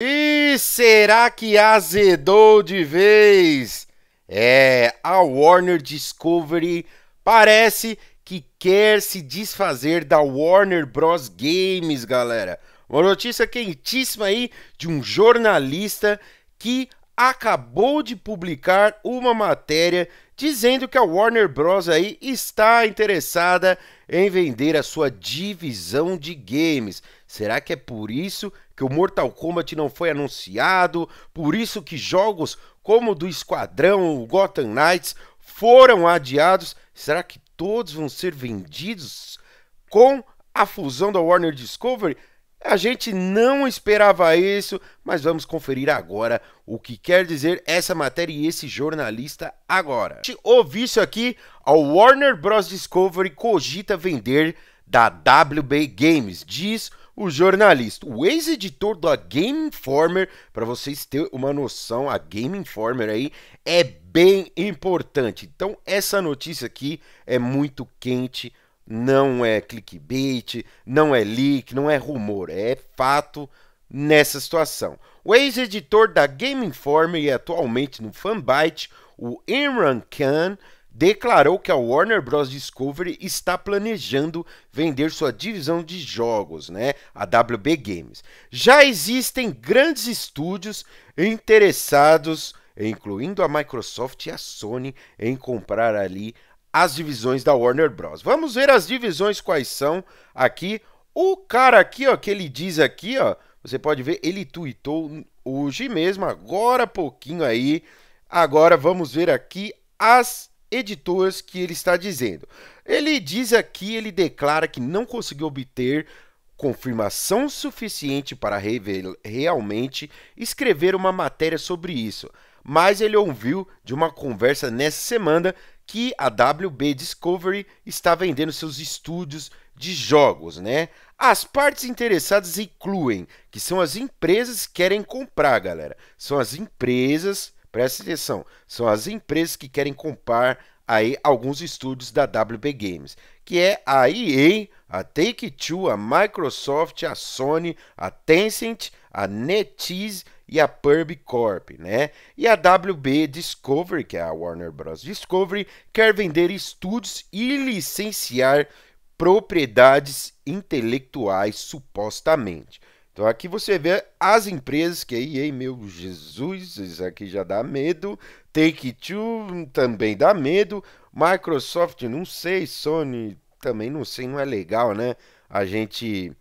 E será que azedou de vez? É, a Warner Discovery parece que quer se desfazer da Warner Bros Games, galera. Uma notícia quentíssima aí de um jornalista que acabou de publicar uma matéria dizendo que a Warner Bros aí está interessada em vender a sua divisão de games. Será que é por isso que o Mortal Kombat não foi anunciado? Por isso que jogos como o do Esquadrão, o Gotham Knights foram adiados? Será que todos vão ser vendidos com a fusão da Warner Discovery? A gente não esperava isso, mas vamos conferir agora o que quer dizer essa matéria e esse jornalista agora. Ouvi isso aqui, a Warner Bros. Discovery cogita vender da WB Games, diz o jornalista. O ex-editor da Game Informer, para vocês terem uma noção, a Game Informer aí é bem importante. Então essa notícia aqui é muito quente, não é clickbait, não é leak, não é rumor, é fato nessa situação. O ex-editor da Game Informer e atualmente no Fanbyte, o Imran Khan, declarou que a Warner Bros. Discovery está planejando vender sua divisão de jogos, né, a WB Games. Já existem grandes estúdios interessados, incluindo a Microsoft e a Sony, em comprar ali as divisões da Warner Bros. Vamos ver as divisões quais são aqui. O cara aqui, ó, que ele diz aqui, ó, você pode ver, ele tweetou hoje mesmo, agora pouquinho aí. Agora vamos ver aqui as editoras que ele está dizendo. Ele diz aqui, ele declara que não conseguiu obter confirmação suficiente para realmente escrever uma matéria sobre isso, mas ele ouviu de uma conversa nessa semana que a WB Discovery está vendendo seus estúdios de jogos, né? As partes interessadas incluem, que são as empresas que querem comprar, galera. São as empresas, presta atenção, são as empresas que querem comprar aí alguns estúdios da WB Games, que é a EA, a Take-Two, a Microsoft, a Sony, a Tencent, a NetEase e a Purb Corp, né? E a WB Discovery, que é a Warner Bros. Discovery, quer vender estúdios e licenciar propriedades intelectuais, supostamente. Então aqui você vê as empresas que aí, ei meu Jesus, isso aqui já dá medo. Take Two também dá medo. Microsoft, não sei, Sony também não sei, não é legal, né? A gente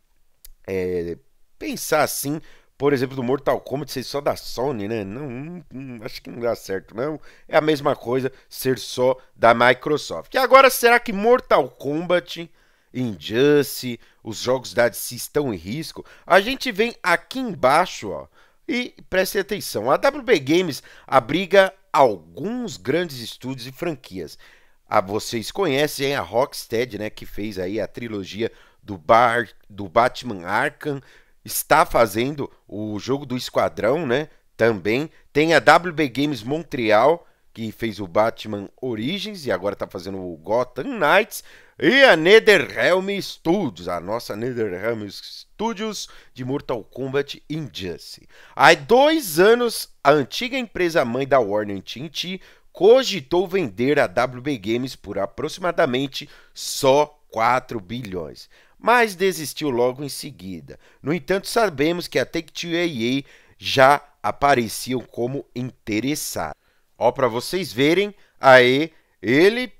é, pensar assim por exemplo, do Mortal Kombat ser só da Sony, né? Não, não, acho que não dá certo, não. É a mesma coisa ser só da Microsoft. E agora, será que Mortal Kombat, Injustice, os jogos da DC estão em risco? A gente vem aqui embaixo, ó, e preste atenção. A WB Games abriga alguns grandes estúdios e franquias. a ah, vocês conhecem hein? a Rocksteady, né, que fez aí a trilogia do, Bar, do Batman Arkham, está fazendo o jogo do Esquadrão, né? Também. Tem a WB Games Montreal, que fez o Batman Origins e agora está fazendo o Gotham Knights. E a NetherRealm Studios, a nossa NetherRealm Studios de Mortal Kombat Injustice. Há dois anos, a antiga empresa mãe da Warner TNT cogitou vender a WB Games por aproximadamente só 4 bilhões mas desistiu logo em seguida. No entanto, sabemos que a Take-Two e a EA já apareciam como interessados. Ó, para vocês verem, aí ele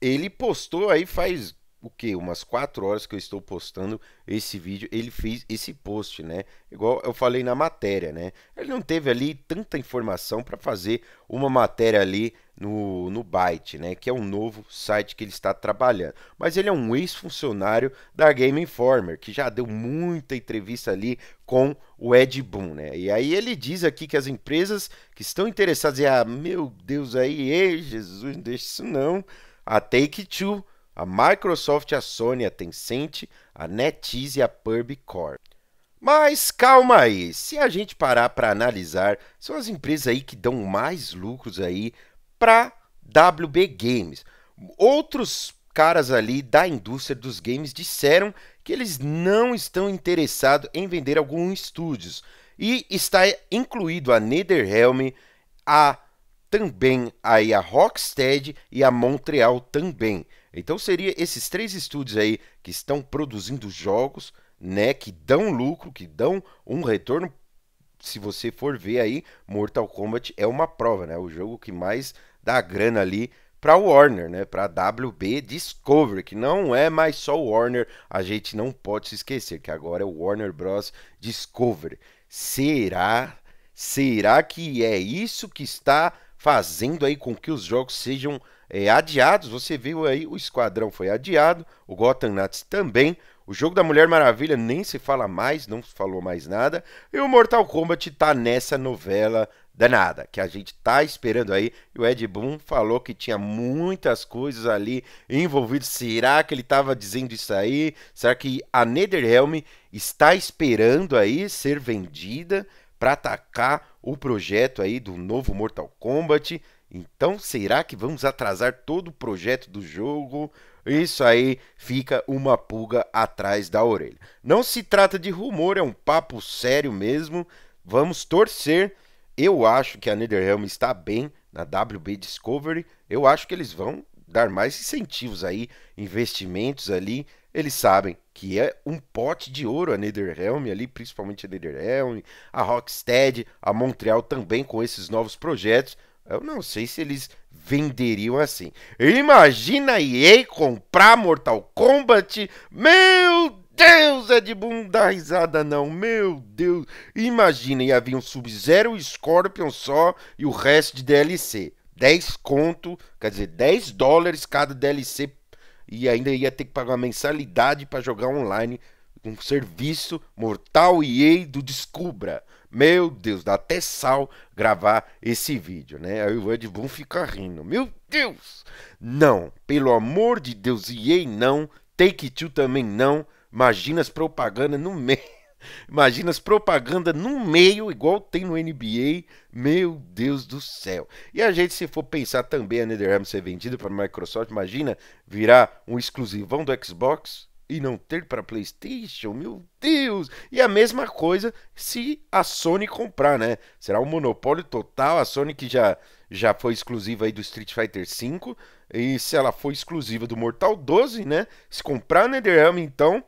ele postou aí faz o que? Umas quatro horas que eu estou postando esse vídeo, ele fez esse post, né? Igual eu falei na matéria, né? Ele não teve ali tanta informação para fazer uma matéria ali no, no Byte, né, que é um novo site que ele está trabalhando. Mas ele é um ex-funcionário da Game Informer, que já deu muita entrevista ali com o Ed Boon, né? E aí ele diz aqui que as empresas que estão interessadas em, ah, meu Deus aí, ei, Jesus, não deixa isso não, a Take-Two, a Microsoft, a Sony, a Tencent, a NetEase e a Purb Corp. Mas calma aí, se a gente parar para analisar, são as empresas aí que dão mais lucros aí para WB Games. Outros caras ali da indústria dos games disseram que eles não estão interessados em vender alguns estúdios. E está incluído a NetherRealm, a também aí a Rocksteady e a Montreal também. Então seria esses três estúdios aí que estão produzindo jogos, né, que dão lucro, que dão um retorno se você for ver aí, Mortal Kombat é uma prova, né? O jogo que mais dá grana ali para Warner, né? Para WB Discovery, que não é mais só Warner, a gente não pode se esquecer que agora é o Warner Bros Discovery. Será será que é isso que está fazendo aí com que os jogos sejam é, adiados? Você viu aí o Esquadrão foi adiado, o Gotham Knights também. O jogo da Mulher Maravilha nem se fala mais, não falou mais nada. E o Mortal Kombat tá nessa novela danada, que a gente tá esperando aí. E o Ed Boon falou que tinha muitas coisas ali envolvidas. Será que ele tava dizendo isso aí? Será que a NetherRealm está esperando aí ser vendida para atacar o projeto aí do novo Mortal Kombat? Então, será que vamos atrasar todo o projeto do jogo? Isso aí fica uma pulga atrás da orelha. Não se trata de rumor, é um papo sério mesmo. Vamos torcer. Eu acho que a NetherRealm está bem na WB Discovery. Eu acho que eles vão dar mais incentivos aí, investimentos ali. Eles sabem que é um pote de ouro a NetherRealm ali, principalmente a NetherRealm, a Rocksteady, a Montreal também com esses novos projetos. Eu não sei se eles venderiam assim. Imagina a EA comprar Mortal Kombat. Meu Deus, é de bunda risada não. Meu Deus. Imagina, ia vir um Sub-Zero Scorpion só e o resto de DLC. 10 conto, quer dizer, 10 dólares cada DLC e ainda ia ter que pagar uma mensalidade para jogar online um serviço Mortal EA do Descubra. Meu Deus, dá até sal gravar esse vídeo, né? Aí o Ed Boon fica rindo. Meu Deus! Não, pelo amor de Deus, EA não, Take Two também não. Imagina as propaganda no meio. Imagina as propaganda no meio, igual tem no NBA. Meu Deus do céu. E a gente, se for pensar também a NetherRealm ser vendida para a Microsoft, imagina virar um exclusivão do Xbox e não ter para PlayStation, meu Deus! E a mesma coisa se a Sony comprar, né? Será um monopólio total. A Sony que já já foi exclusiva aí do Street Fighter V e se ela for exclusiva do Mortal 12, né? Se comprar a NetherRealm, então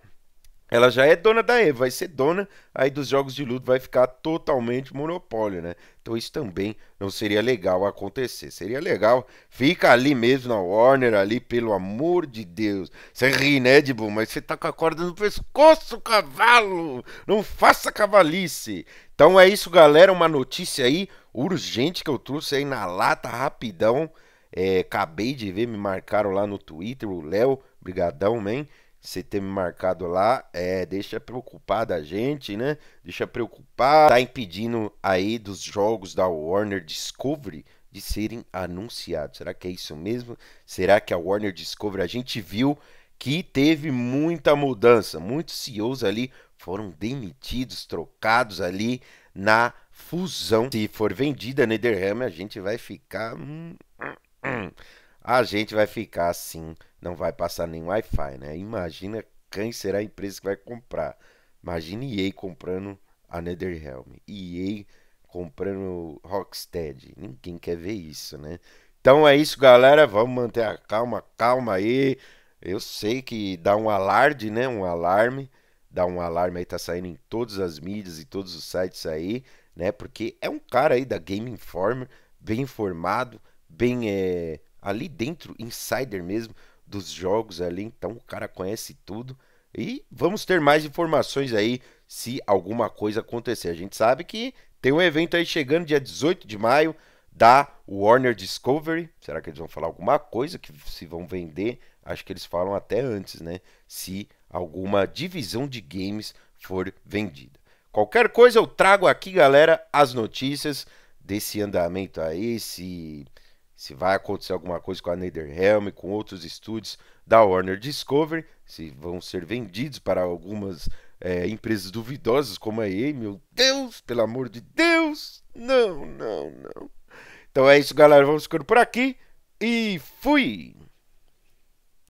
ela já é dona da Eva, vai ser dona aí dos jogos de luta, vai ficar totalmente monopólio, né? Então isso também não seria legal acontecer. Seria legal, fica ali mesmo na Warner, ali, pelo amor de Deus. Você ri, né, Dibu? Mas você tá com a corda no pescoço, cavalo! Não faça cavalice! Então é isso, galera. Uma notícia aí urgente que eu trouxe aí na lata, rapidão. É, acabei de ver, me marcaram lá no Twitter, o Léo, brigadão, man você ter me marcado lá, é, deixa preocupada a gente, né? Deixa preocupar, tá impedindo aí dos jogos da Warner Discovery de serem anunciados. Será que é isso mesmo? Será que a Warner Discovery a gente viu que teve muita mudança, muitos CEOs ali foram demitidos, trocados ali na fusão. Se for vendida a NetherRealm, a gente vai ficar hum, hum, hum. a gente vai ficar assim não vai passar nem Wi-Fi, né? Imagina quem será a empresa que vai comprar. Imagine EA comprando a NetherRealm. EA comprando Rocksteady. Ninguém quer ver isso, né? Então é isso, galera. Vamos manter a calma, calma aí. Eu sei que dá um alarde, né? Um alarme. Dá um alarme aí, tá saindo em todas as mídias e todos os sites aí, né? Porque é um cara aí da Game Informer, bem informado, bem é, ali dentro, insider mesmo dos jogos ali, então o cara conhece tudo. E vamos ter mais informações aí se alguma coisa acontecer. A gente sabe que tem um evento aí chegando dia 18 de maio da Warner Discovery. Será que eles vão falar alguma coisa que se vão vender? Acho que eles falam até antes, né? Se alguma divisão de games for vendida. Qualquer coisa eu trago aqui, galera, as notícias desse andamento aí, esse se vai acontecer alguma coisa com a NetherRealm e com outros estúdios da Warner Discovery, se vão ser vendidos para algumas é, empresas duvidosas como a EA, meu Deus, pelo amor de Deus, não, não, não. Então é isso, galera, vamos ficando por aqui e fui!